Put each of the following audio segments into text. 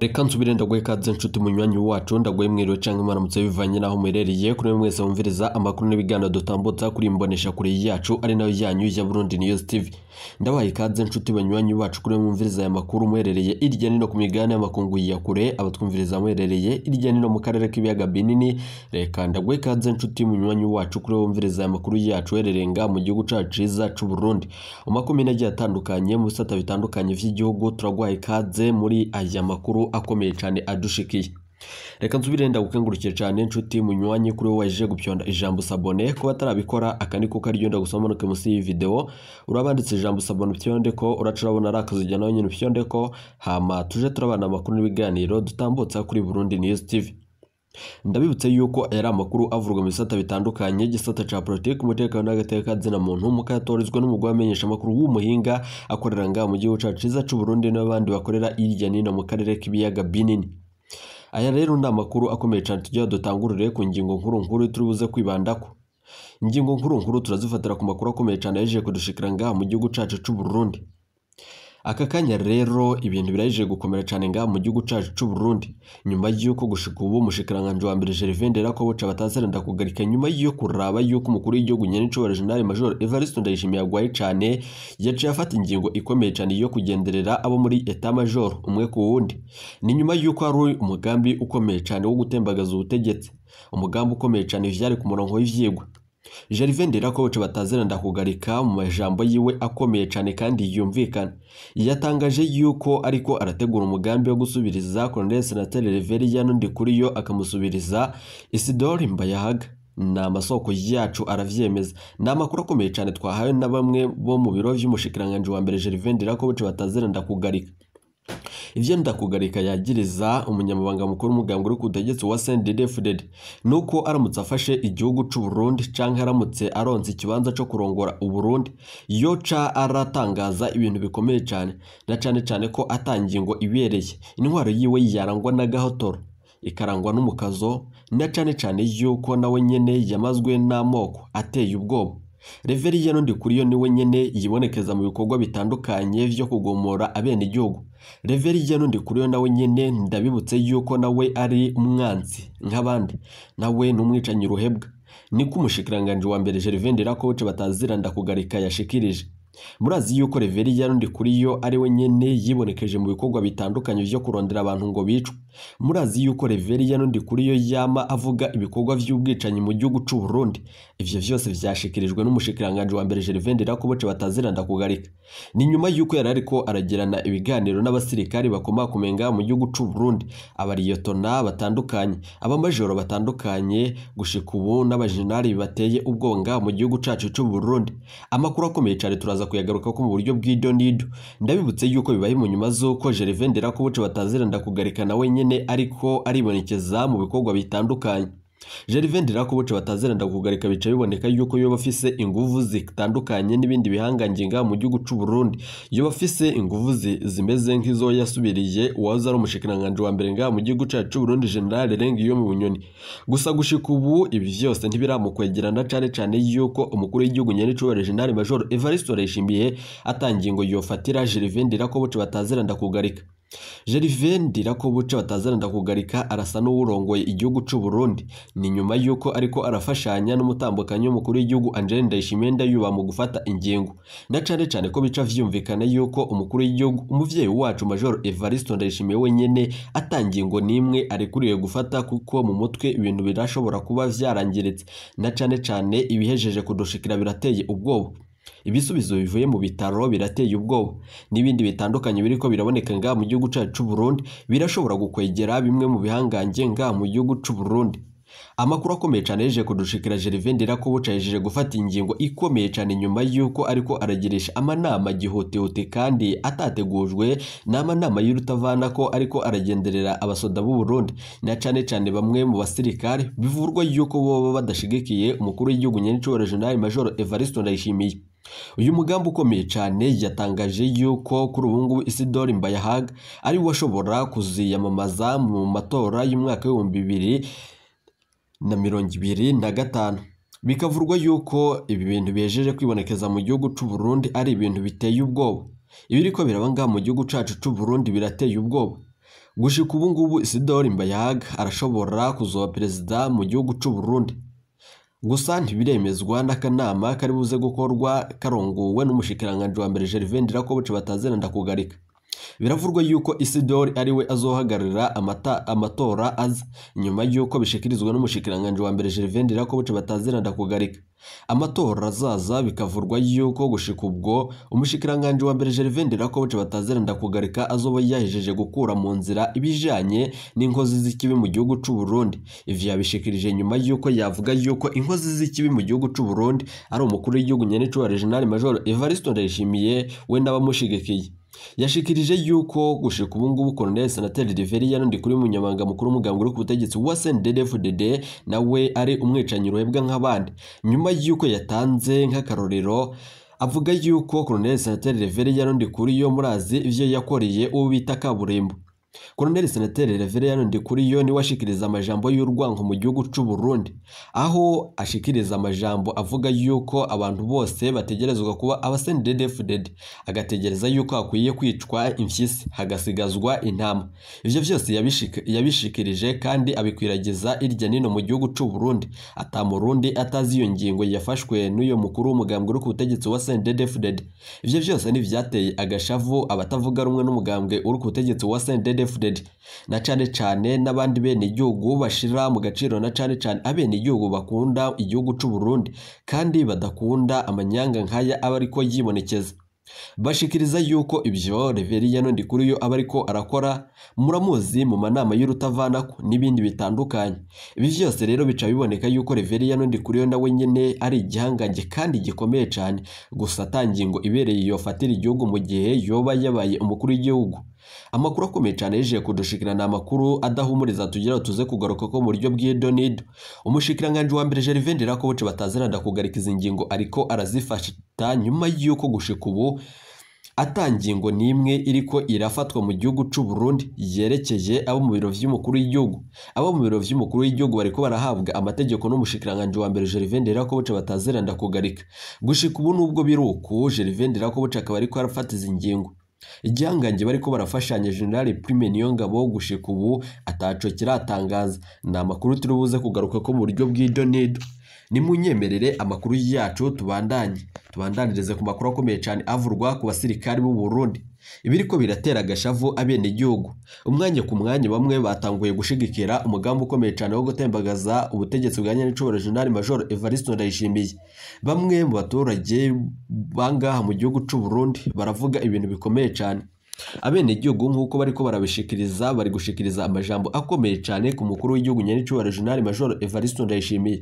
reka nsubire ndaguhe kaze nshuti munywanyi wacu ndaguhe mwiriwe cyangwa imana bivanye n'aho muherereye kuri mwese wumviriza amakuru n'ibiganiro dutambutsa kuri imbonesha kure yacu ari nayo yanyu ya burundi news tv ndabaha ikaze nshuti banywanyi wacu kuri mwumviriza aya makuru muherereye irya nino ku migabane y'amakungu ya kure abatwumviriza muherereye irya nino mu karere k'ibiyaga binini reka ndaguhe ikaze nshuti munywanyi wacu kuri wumviriza aya makuru yacu uherereye mu gihugu cyacu cyiza cy'u Burundi mu makumyabiri agiye atandukanye mu bisata bitandukanye by'igihugu turaguha ikaze muri aya makuru akomeye cyane adushikiye reka nsubire ndagukengurukire cyane inshuti munywanyi kuri wowe wajije gupyonda ijambo sabone kuba atarabikora aka ni kuko ariryo ndagusoma manuke munsi y'iyi videwo urabanditse ijambo sabone upyonde ko uraca urabona ari akazi ujyana wenyine upyonde ko hama tuje turabana amakuru n'ibiganiro dutambutsa kuri Burundi News TV Ndabibutse yuko aya ari amakuru avurwa mu bisata bitandukanye igisata cya politiki umutekano n'agateka zina muntu mukayatorizwa n'umugore wamenyeshamakuru w'umuhinga akorera ngaha mu gihugu cyacu cyiza cy'u n'abandi bakorera hirya n'ino mu karere k'ibiyaga binini aya rero ni amakuru akomeye cyane tujya dutangurire ku ngingo nkuru nkuru turi buze kwibandako ingingo nkuru nkuru turazifatira ku makuru akomeye cyane yaje kudushikira ngaha mu gihugu cyacu cy'u Burundi Aka kanya rero ibintu biraje gukomera cyane nga mu gihugu cyacu cy'u Burundi nyuma y'uko gushika ubu umushikiranganje wa mbere Gervais Nderakoboca batazarenda kugarika nyuma yo kuraba yuko umukuru w'igihugu nyenicubahiro General Major Evariste Ndayishimiye agwaye cyane yaciye afata ingingo ikomeye cyane yo kugenderera abo muri Etat Major umwe ku wundi ni nyuma y'uko hari umugambi ukomeye cyane wo gutembagaza ubutegetsi umugambi ukomeye cyane vyari ku murongo w'ivyigwa Gervais Nderakovic batazira ndakugarika mu majambo yiwe akomeye cyane kandi yumvikana yatangaje yuko ariko arategura umugambi wo gusubiriza Colonel Senateri Reverien Ndikuriyo akamusubiriza Isidore Mbayahaga ni amasoko yacu arabyemeza ni amakuru akomeye cyane twahawe na bamwe bo mu biro by'umushikiranganji wa mbere Gervais Nderakovic batazira ndakugarika ibyo ndakugarika yagiriza umunyamabanga mukuru w'umugambi uri ku butegetsi wa CNDD-FDD ni uko aramutse afashe igihugu cy'u Burundi canke aramutse aronze ikibanza cyo kurongora u Burundi yo ca aratangaza ibintu bikomeye cyane na cane cane ko ata ngingo ibereye intwaro yiwe yarangwa na gahotora ikarangwa n'umukazo na cane cane yuko nawe nyene yamazwe n'amoko ateye ubwoba Reveri ya Ndikuriyo niwe nyine yibonekeza mu bikorwa bitandukanye byo kugomora abene igihugu Reverien Ndikuriyo nawe nyine ndabibutse yuko nawe ari umwanzi nk'abandi nawe ni umwicanyi Ni ko umushikiranganji wa mbere Gervais Ndirakoce bataziranda kugarika yashikirije murazi yuko kuri yo ari we nyine yibonekeje mu bikorwa bitandukanye byo kurondera abantu ngo bicwe murazi yuko kuri yo yama avuga ibikorwa by’ubwicanyi mu gihugu c'u Ivyo vyose vyashikirijwe n'umushikiranganji wa mbere Gervais Ndirakoboce bataziranda kugarika. Ni nyuma yuko yari ariko aragirana ibiganiro n'abasirikari bakomoka kumenga mu gihugu c'u Burundi, abariyotona batandukanye, abamajoro batandukanye gushika ubu n'abajenerali bateye ubwonga mu gihugu cacu cy’u Burundi. Amakuru akomeye cane turaza kuyagarukako mu buryo bw'ido n'ido. Ndabibutse yuko bibaye mu nyuma z'uko Gervais Ndirakoboce bataziranda kugarika nawe nyene ariko aribonekeza mu bikorwa bitandukanye. Gervain Ndirakobuce bataziranda kugarika bica biboneka yuko yoba afise inguvu zitandukanye n'ibindi bihanganginga mu gihugu cy'u Burundi yoba afise inguvu zimeze nk'izo yasubiriye uwahoze ari umushikiranganji wa mbere ngaha mu gihugu cyacu cy'u Burundi General Rengiyome Bunyoni gusa gushika ubu ibi byose ntibiramukwegerana cyane cane yuko umukuru w'igihugu nyene cubahiro General Major Evariste Ndayishimiye atangingo yofatira Gervain Ndirakobuce bataziranda kugarika Gervain Ndirakobuce batazarenda kugarika arasa n'uwurongoye igihugu c'u Burundi ni nyuma yuko ariko arafashanya n'umutambukanyi w'umukuru w'igihugu Angel Ndayishimiye Ndayuba mu gufata ingingo na cyane cane ko bica vyumvikana yuko umukuru w'igihugu umuvyeyi wacu Major Evariste Ndayishimiye wenyene atangiye ngo nimwe arekuriye gufata kuko mu mutwe ibintu birashobora kuba vyarangiritse na cyane cane ibihejeje kudushikira birateye ubwoba ibisubizo bivuye mu bitaro birateye ubwoba n'ibindi bitandukanye biri ko biraboneka ngaha mu gihugu cyacu cy'u Burundi birashobora gukwegera bimwe mu bihangange ngaha mu gihugu cy'u Burundi amakuru akomeye cyane yaje kudushikira Gervais Ndirakobuca yaje gufata ingingo ikomeye cyane nyuma y'uko ariko aragirisha amanama gihutihute kandi atategujwe n'amanama y'urutavana ko ariko aragenderera abasoda b'u Burundi na cyane cyane bamwe mu basirikare bivurwa y'uko baba badashigikiye umukuru w'igihugu nyirinshuro General Major Evariste Ndayishimiye uyu mugambi ukomeye cyane yatangaje yuko kuri ubu ngubu isidori mbayahaga ari we ashobora kuziyamamaza mu matora y'umwaka w'ibihumbi bibiri na mirongo ibiri na gatanu bikavurwa yuko ibi bintu bihejeje kwibonekeza mu gihugu cy'u Burundi ari ibintu biteye ubwoba ibiri ko biraba mu gihugu cyacu cy'u Burundi birateye ubwoba gushika ubu ngubu isidori mbayahaga arashobora kuzoba perezida mu gihugu cy'u Burundi gusa ntibiremezwa n'akanama kari buze gukorwa karongowe n'umushikiranganji wa mbere Gervais Ndirakobuce bataziranda kugarika biravurwa yuko isidori ariwe azohagararira amatora aza nyuma y'uko bishyikirizwa n'umushikiranganji wa mbere gervain dirakobuce bataziranda kugarika amatora azaza bikavurwa yuko gushika ubwo umushikiranganji wa mbere gervain dirakobuce bataziranda kugarika azoba yahejeje gukura mu nzira ibijyanye n'inkozi z'ikibi mu gihugu cy'u Burundi ivyo yabishikirije nyuma y'uko yavuga yuko inkozi z'ikibi mu gihugu cy'u Burundi ari umukuru w'igihugu nyene wa Regional Major Evariste Ndayishimiye we n'abamushigikiye yashikirije yuko gushika ubu ngubu Colonel Senateri Riveri yarundi kuri munyamabanga mukuru w'umugambwe uri ku butegetsi wa CNDD-FDD nawe ari umwicanyi ruhebwa nk'abandi nyuma yuko yatanze nk'akarorero avuga yuko Colonel Senateri Riveri yarundi kuri yo murazi ivyo yakoreye uwo bita kaburimbo Colonel Senateri Reverien Ndikuriyo niwe ashikiriza amajambo y'urwango mu gihugu cy’u Burundi aho ashikiriza amajambo avuga yuko abantu bose bategerezwa kuba abasendedefudd agategereza yuko hakwiye kwicwa imfyisi hagasigazwa intama ivyo vyose yabishikirije kandi abikwiragiza irya nino mu gihugu cy’u Burundi ata murundi atazi iyo ngingo yafashwe n’uyu mukuru w'umugambwe uri ku butegetsi wa sendedefudd ivyo vyose ntivyateye agashavu abatavuga rumwe n'umugambwe uri ku butegetsi wa sendedefudd FDD na cyane cyane n'abandi bene igihugu bashira mu gaciro na cyane cyane abene igihugu bakunda igihugu cy'u Burundi kandi badakunda amanyanga nk'aya aba ariko yibonekeza bashikiriza yuko ibyo Reverien Ndikuruyo aba ariko arakora muramuzi mu manama y'urutavanako n'ibindi bitandukanye ibi byose rero bica biboneka yuko Reverien Ndikuruyo nawe nyine ari igihangange kandi gikomeye cyane gusa atangiye ngo ibereye yofatira igihugu mu gihe yoba yabaye umukuru w'igihugu amakuru akomeye cyane yijeje kudushikira ni amakuru adahumuriza tugira tuze kugaruka ko mu buryo bw'idonido umushikiranganji wa mbere Gervais Ndirakobuce bataziranda kugarika izi ngingo ariko arazifata nyuma y'uko gushika ubu ata ngingo iri ko irafatwa mu gihugu cy'u Burundi yerekeje abo mu biro by’umukuru w'igihugu abo mu biro by’umukuru w'igihugu bariko barahabwa amategeko n'umushikiranganji wa mbere Gervais Ndirakobuce bataziranda kugarika gushika ubu nubwo biruko Gervais Ndirakobuce akaba ko arafata izi ngingo igihangange ko barafashanya General Prime Niyongabo gushika ubu ataco kiratangaza ni amakuru turi buze kugaruka ko mu buryo bw'ido n'ido nimunyemerere amakuru yacu tubandanye tubandanirize ku makuru akomeye cyane avurwa ku basirikari b'u Burundi Ibi ariko biratera agashavu abenegihugu. Umwanya ku mwanya bamwe batanguye gushigikira umugambi ukomeye cyane wo gutembagaza ubutegetsi bwa nyirinshobora Jenerali Majoro Evariste Ndayishimiye. Bamwe mu baturage bangaha mu gihugu cy'u Burundi baravuga ibintu bikomeye cyane. abenegihugu nk'uko bariko barabishikiriza bari gushikiriza amajambo akomeye cyane ku mukuru w'igihugu nyaricyubahiro Jenerali Majoro Evariste Ndayishimiye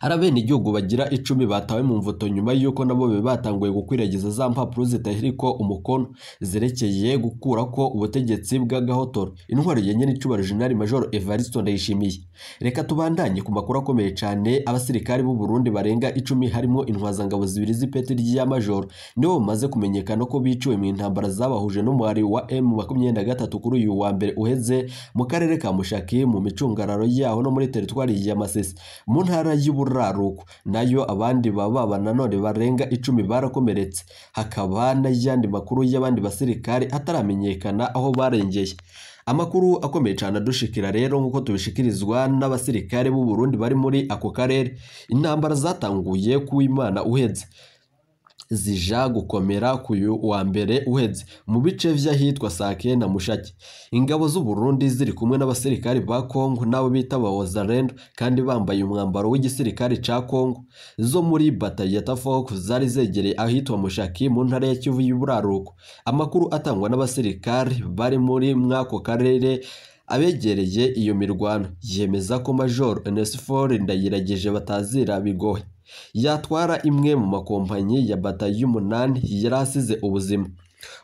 hari abenegihugu bagira icumi batawe mu mvuto nyuma y'uko nabo be batanguye gukwiragiza za mpapuro zitahiriko umukono zerekeye gukura ko ubutegetsi bw'agahotoro intwaro yenyine icyubahiro jenali majoro evaristo ndayishimiye reka tubandanye ku makuru akomeye cyane abasirikari b'u Burundi barenga icumi harimo intwazangabo zibiri z'ipeti ry'iya majoro nibo bamaze kumenyekana ko biciwe mu intambara zabahuje n'umwari wa emu makumyabiri na gatatu kuri uyu wa mbere uheze mu karere ka mushaki mu micungararo yaho no muri teritwari ya masisi mu ntara y'ubura kurarukwa nayo abandi bababa nanone barenga icumi barakomeretse hakaba n'ayandi makuru y'abandi basirikare ataramenyekana aho barengeye amakuru akomeye cyane adushikira rero nk'uko tubishikirizwa n'abasirikare b'u Burundi bari muri ako karere intambara zatanguye ku Imana uheze zija gukomera ku wa mbere uhedze mu bice by'ahitwa Sake na Mushaki ingabo z'u Burundi ziri kumwe n'abasirikari ba Kongo nabo bita abazarendo kandi bambaye umwambaro w'igisirikare ca Kongo zo muri Bataille Fox zari zegereye ahitwa Mushaki mu ntara ya Kivu y'Iburaruko amakuru atangwa n'abasirikari bari muri mwako karere abegereye iyo mirwano yemeza ko Major Enesphore Ndayiragije batazira bigoye yatwara imwe mu makompanyi ya batayo y'umunani yari asize ubuzima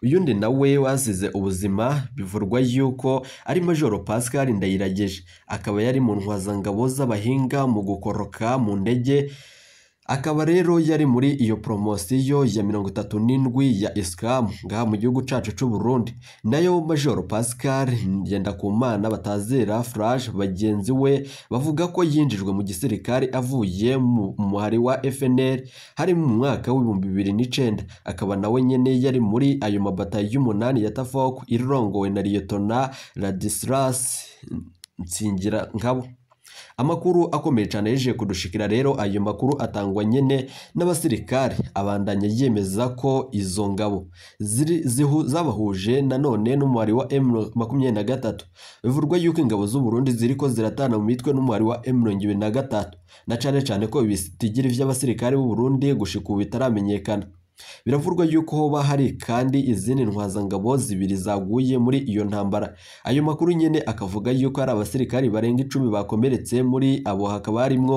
uyu undi nawe wasize ubuzima bivurwa yuko ari majoro pascal ndayirageje akaba yari mu ntwazangabo z'abahinga mu gukoroka mu ndege akaba rero yari muri iyo poromosiyo ya mirongo itatu n'indwi ya isikamu ngaha mu gihugu cyacu cy'u Burundi nayo Major pascal ngenda ku mana batazera Flash bagenzi we bavuga ko yinjijwe mu gisirikare avuye mu muhari wa fnl hari mu mwaka w'ibihumbi bibiri n'icyenda akaba nawe nyine yari muri ayo mabata y'umunani ya tafoku irongowe na liyetona radisilas nsingira nkabo amakuru akomeye cyane yaje kudushikira rero ayo makuru atangwa nyine n'abasirikare abandanye yemeza ko izo ngabo zabahuje nanone n'umubare wa M makumyabiri na gatatu bivurwa yuko ingabo z'u Burundi ziri ko ziratana mu mitwe n'umubare wa M mirongo ibiri na gatatu na cyane cyane ko ibisitigiri by'abasirikare b'u Burundi gushika bitaramenyekana Biravurwa yuko hoba hari kandi izindi ntwazangabo zibiri zaguye muri iyo ntambara. Ayo makuru nyine akavuga yuko hari abasirikari barenga icumi bakomeretse muri abo hakaba harimwo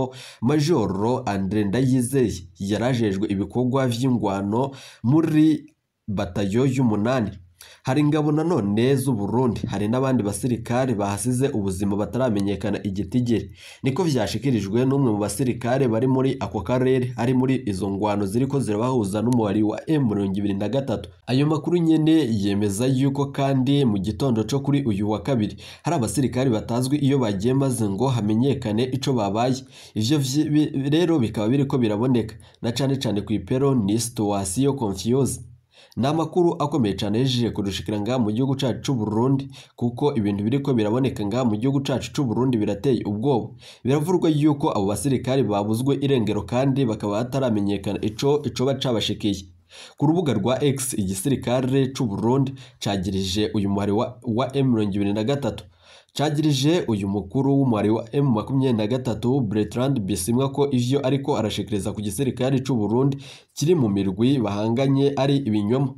Majoro Andre Ndayizeye yarajejwe ibikorwa by'ingwano muri batayo y'umunani. Hari ingabo na none z'Uburundi hari n'abandi basirikare bahasize ubuzima bataramenyekana igitigiri niko vyashikirijwe n'umwe mu basirikare bari muri ako karere ari muri izo ngwano ziriko zirabahuza n'umubari wa ibiri na gatatu ayo makuru nyene yemeza yuko kandi mu gitondo cyo kuri uyu wa kabiri hari abasirikare batazwi iyo bagiye maze ngo hamenyekane ico babaye ivyo rero bikaba ko biraboneka na cane cane ku ipero ni situation ni amakuru akomeye cyane yejeje kudushikira ngaha mu gihugu cyacu cy'u Burundi kuko ibintu biri ko biraboneka ngaha mu gihugu cyacu cy'u Burundi birateye ubwoba biravurwa yuko abo basirikari babuzwe irengero kandi bakaba bataramenyekana ico icoba cabashikiye ku rubuga rwa X igisirikare cy'u Burundi cagirije uyu muhari wa, wa m gatatu cyagirije uyu mukuru w'umubare wa M makumyabiri na gatatu Bertrand Bisimwa ko ivyo ariko arashikereza ku gisirikare cy’u Burundi kiri mu mirwi bahanganye ari ibinyoma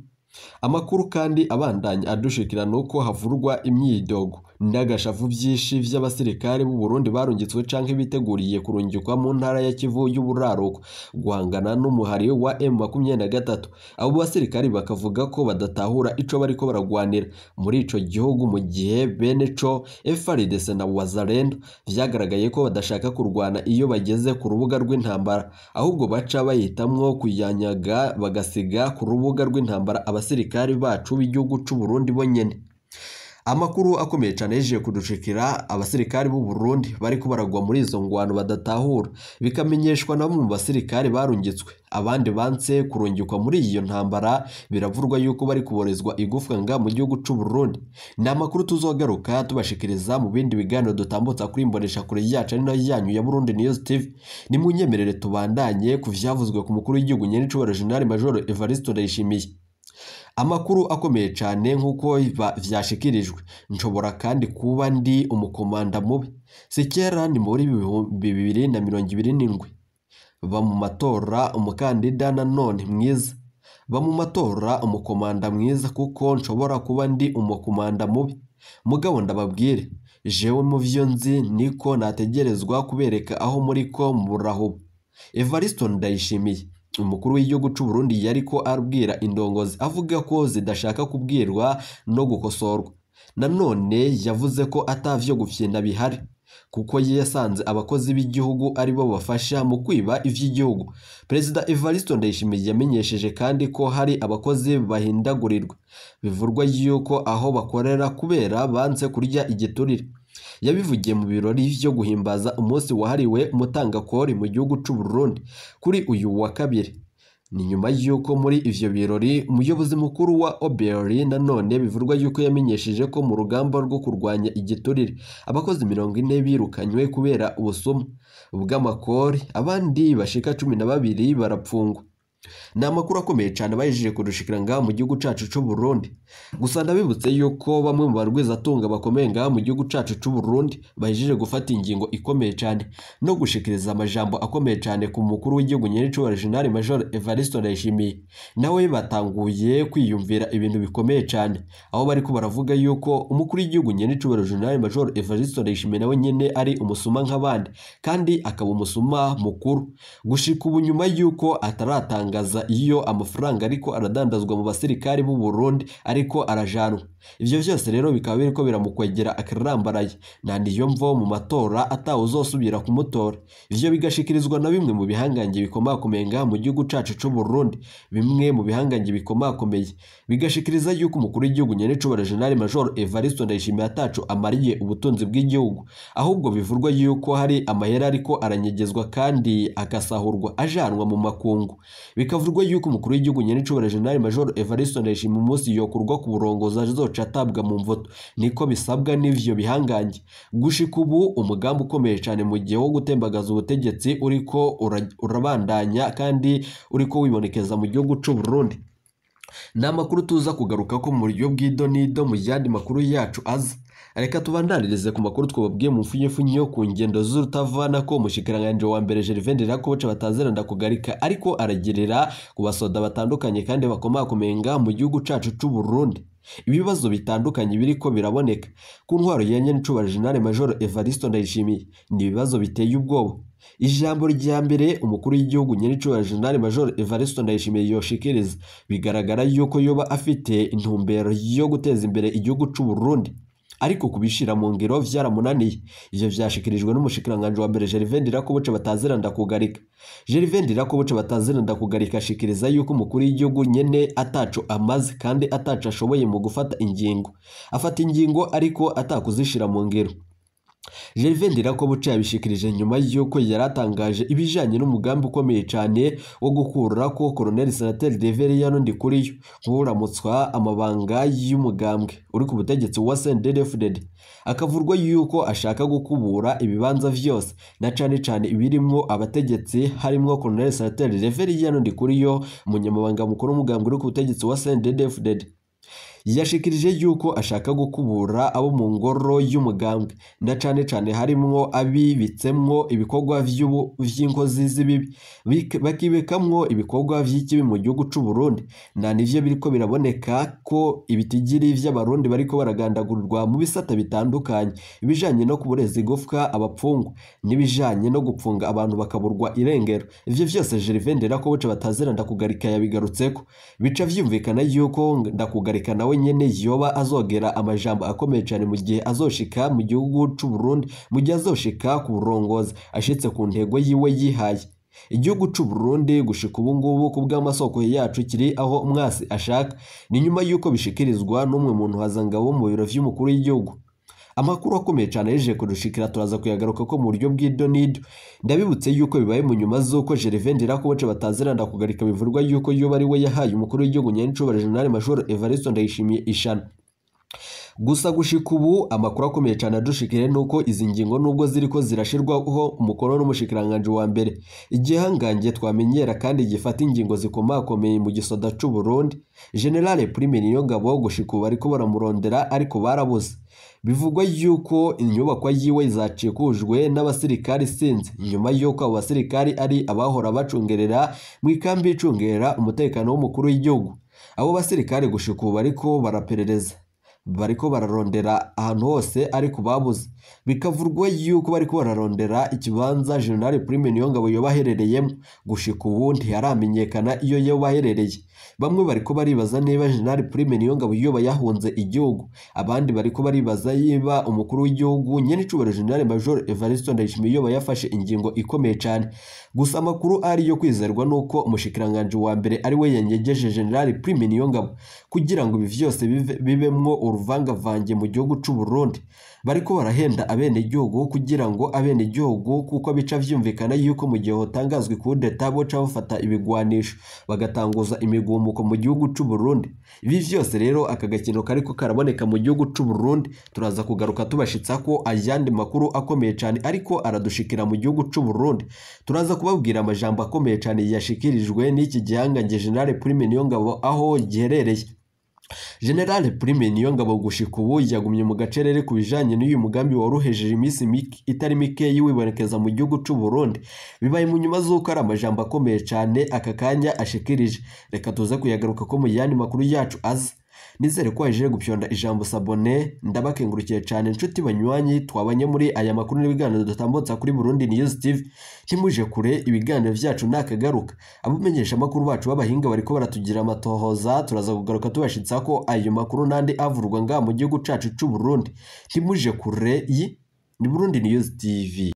amakuru kandi abandanya adushikira nuko havurwa imyidogo n'agashavu byinshi by'abasirikare b'u Burundi barungitswe cyangwa biteguriye kurungikwa mu ntara ya Kivu y'Uburaruko guhangana n'umuhari wa m gatatu abo basirikare bakavuga ko badatahura ico bariko baragwanira muri icyo gihugu mu gihe bene co FARDC na Wazalendo byagaragaye ko badashaka kurwana iyo bageze ku rubuga rw'intambara ahubwo baca bayitamwo kuyanyaga bagasiga ku rubuga rw'intambara abasirikare bacu b'igihugu c'u Burundi bonyene amakuru akomeye cyane yaje kuducikira abasirikari b'u Burundi bari kubaragwa muri izo ngwano badatahura bikamenyeshwa na bamwe mu basirikare barungitswe abandi banse kurungikwa muri iyo ntambara biravurwa yuko bari kuborezwa igufwa nga mu gihugu cy'u Burundi ni amakuru tuzogaruka tubashikiriza mu bindi biganiro dutambutsa kuri imbonesha kure yacu ari nayo yanyu ya Burundi News TV ni mu nyemerere tubandanye ku vyavuzwe ku mukuru w'igihugu nyene cubaro General Major Evariste Ndayishimiye Amakuru akomeye cyane nk'uko byashyikirijwe, nshobora kandi kuba ndi umukomanda mubi, si kera ni muri bibiri na mirongo ibiri n'indwi, va mu matora umukandida nanone mwiza, Ba mu matora umukomanda mwiza kuko nshobora kuba ndi umukomanda mubi, mugabo ndababwire jewe mu byo nzi niko nategerezwa kubereka aho muri ko murahuba, Evaristo Ndayishimiye. umukuru w'igihugu cy'u Burundi yariko abwira indongozi avuga ko zidashaka kubwirwa no gukosorwa nanone yavuze ko atavyo gufyenda bihari kuko yasanze abakozi b'igihugu aribo bafasha mu kwiba iby’igihugu perezida Evaristo Ndayishimiye yamenyesheje kandi ko hari abakozi bahindagurirwa bivurwa yuko aho bakorera kubera banze kurya igiturire yabivugiye mu birori byo guhimbaza umunsi wahariwe umutangakorori mu gihugu cy'u Burundi kuri uyu wa kabiri ni nyuma y'uko muri ivyo birori umuyobozi mukuru wa OBR nanone bivurwa y'uko yamenyesheje ko mu rugamba rwo kurwanya igiturire abakozi mirongo ine birukanywe kubera ubusuma bw'amakori abandi bashika cumi na babiri barapfungwa Ni amakuru akomeye cyane bayijeje kudushikira ngaha mu gihugu cyacu cy'u Burundi. Gusa ndabibutse yuko bamwe mu barwizatunga bakomeye ngaha mu gihugu cyacu cy'u Burundi bahijeje gufata ingingo ikomeye cyane no gushikiriza amajambo akomeye cyane ku mukuru w'igihugu nyiricyubahiro Jenerali Major Evariste Ndayishimiye. Nawe batanguye kwiyumvira ibintu bikomeye cyane aho bari ko baravuga yuko umukuru w'igihugu nyiricyubahiro Jenerali Major Evariste Ndayishimiye nawe nyine ari umusuma nk'abandi kandi akaba umusuma mukuru. Gushika ubu nyuma yuko ataratanga atangaza iyo amafaranga ariko aradandazwa mu basirikare b'u Burundi ariko arajanwa ibyo byose rero bikaba biriko biramukwegera akarambaraye nta niyo mvo mu matora atawe uzosubira kumutora ibyo bigashikirizwa na bimwe mu bihangange bikomakomenga mu gihugu cacu c'u Burundi bimwe mu bihangange akomeye bigashikiriza yuko umukuru w'igihugu nyene cubara General Major Evariste Ndayishimiye ataco amariye ubutunzi bw'igihugu ahubwo bivurwa yuko hari amahera ariko aranyegezwa kandi agasahurwa ajanwa mu makungu bikavugwa yuko umukuru w'igihugu nyirinshobora General Major Evariste Ndayishimiye yokurwa ku burongoza zoca atabwa mu mvuto niko bisabwa n'ivyo bihangange gushika ubu umugambi ukomeye cyane mu gihe wo gutembagaza ubutegetsi uriko urabandanya kandi uriko wibonekeza mu gihugu cu Burundi ni amakuru tuza kugaruka ko mu buryo bw'ido n'ido mu yandi makuru yacu aza reka tubandanirize ku makuru twababwiye mu mfunyipfunyi yo ku ngendo z'urutavana ko umushikiranganji wa mbere Gervais Ndirakobaca batazeranda kugarika ariko aragerera ku basoda batandukanye kandi kumenga mu gihugu cacu cy’u Burundi ibibazo bitandukanye biri ko biraboneka ku ntwaro ya nyencuba General Major Evaristo Ndayishimiye ni ibibazo biteye ubwoba ijambo rya mbere umukuru w'igihugu nyencuba General Major Evaristo Ndayishimiye yoshikiriza bigaragara yuko yoba afite intumbero yo guteza imbere igihugu cy’u Burundi ariko kubishyira mu ngiro byaramunaniye ibyo byashyikirijwe n'umushikiranganji wa mbere gervain ndirakobuce bataziranda kugarika gervain ndirakobuce bataziranda kugarika ashikiriza yuko umukuru w'igihugu nyine atacu amaze kandi atacu ashoboye mu gufata ingingo afata ingingo ariko atakuzishyira mu ngiro Gervais Ndirakobuca yabishikirije nyuma y'uko yari atangaje ibijyanye n'umugambi ukomeye cyane wo gukura ko Colonel Senateri kuri yo nk'uramutswa amabanga y'umugambwe uri ku butegetsi wa CNDD-FDD akavurwa yuko ashaka gukubura ibibanza byose na cyane cyane ibirimo abategetsi harimo Colonel Senateri kuri yo umunyamabanga mukuru w'umugambi uri ku butegetsi wa CNDD-FDD yashikirije yuko ashaka gukubura abo mu ngoro y'umugambi na cyane cyane harimo abibitsemo ibikorwa vy'inkozi z'ibibi bakibikamwo ibikorwa by'ikibi mu gihugu cy'u Burundi na nivyo biriko biraboneka ko ibitigiri vy'abarundi bariko baragandagurwa mu bisata bitandukanye ibijanye no kubureza igufwa abapfungwa n'ibijanye no gupfunga abantu bakaburwa irengero byose vyose Gervais Nderakobuca batazira ndakugarika ko bica byumvikana yuko ndakugarika nawe we nyine yoba azogera amajambo akomeye cyane mu gihe azoshika mu gihugu cy'u Burundi mu gihe azoshika ku burongozi ashitse ku ntego yiwe yihaye igihugu cy'u Burundi gushika ubu ngubu ku bw'amasoko yacu kiri aho umwasi ashaka ni nyuma y'uko bishikirizwa n'umwe muntu ntwazangabo mu biro by'umukuru w'igihugu amakuru akomeye cyane yejeje kudushikira turaza kuyagaruka ko mu buryo bw'iryo n'iryo ndabibutse yuko bibaye mu nyuma z'uko Gervain Rakoboce bataziranda kugarika bivurwa yuko yoba ari we yahaye umukuru w'igihugu nyirinshobora General Major Evariste Ndayishimiye ishana gusa gushika ubu amakuru akomeye cyane adushikire nuko izi ngingo nubwo ziriko zirashyirwaho umukono n'umushikiranganji wa mbere igihangange twamenyera kandi gifata ingingo zikomakomeye mu gisoda c'u Burundi General Prime Niyongabo gushika ubu ariko baramurondera ariko barabuze bivugwa yuko inyubakwa yiwe zacikujwe n'abasirikari sinzi nyuma yuko abo basirikari ari abahora bacungerera mu ikambi icungerera umutekano w'umukuru w'igihugu abo basirikari gushikuba ariko baraperereza bariko bararondera ahantu hose ariko babuze bikavurwa yuko bariko bararondera ikibanza General Prime Niyongabo yoba aherereyemwo gushika ubu ntiharamenyekana iyo yoba aherereye Bamwe bari ko baribaza niba General Prime Niyongabo yoba yahunze igihugu abandi bari ko baribaza yiba umukuru w'igihugu nyen'icyubahiro General Major Evariste Ndayishimiye yoba yafashe ingingo ikomeye cyane gusa amakuru ari yo kwizerwa nuko umushikiranganji wa mbere ari we yanyegeje General Prime Niyongabo kugira ngo ibi byose bibemwo uruvangavange mu gihugu cy'u Burundi bariko barahenda abenegihugu kugira ngo abenegihugu kuko bica byumvikana yuko mu gihe hotangazwa kudeta boca bafata ibigwanisho bagatanguza imigwa rwunguko mu gihugu cy'u Burundi ibi byose rero aka gakino kariko karaboneka mu gihugu cy'u Burundi turaza kugaruka tubashitsa ko ayandi makuru akomeye cyane ariko aradushikira mu gihugu cy'u Burundi turaza kubabwira amajambo akomeye cyane yashikirijwe n'iki gihangange General Prime Niyongabo aho giherereye generale prime niyongabo gushika ubu yagumye mu gacerere ku bijanye n'uyu mugambi waruhejeje iminsi itari Mike wibonekeza mu gihugu cy’u Burundi bibaye mu nyuma z'uko ari amajambo akomeye cyane aka kanya ashikirije reka tuze kuyagaruka ko mu yandi makuru yacu azi nizere ko wajije gupyonda ijambo sabone ndabakengurukiye cyane inshuti banywanyi twabanye muri aya makuru n'ibiganiro dutambutsa kuri Burundi News TV kimuje kure ibiganiro byacu nakagaruka abamenyesha amakuru bacu b'abahinga bariko baratugira amatohoza turaza kugaruka tubashyitsa ko ayo makuru n'andi avurwa ngaha mu gihugu cacu c'u Burundi ntimuje kure ni Burundi News TV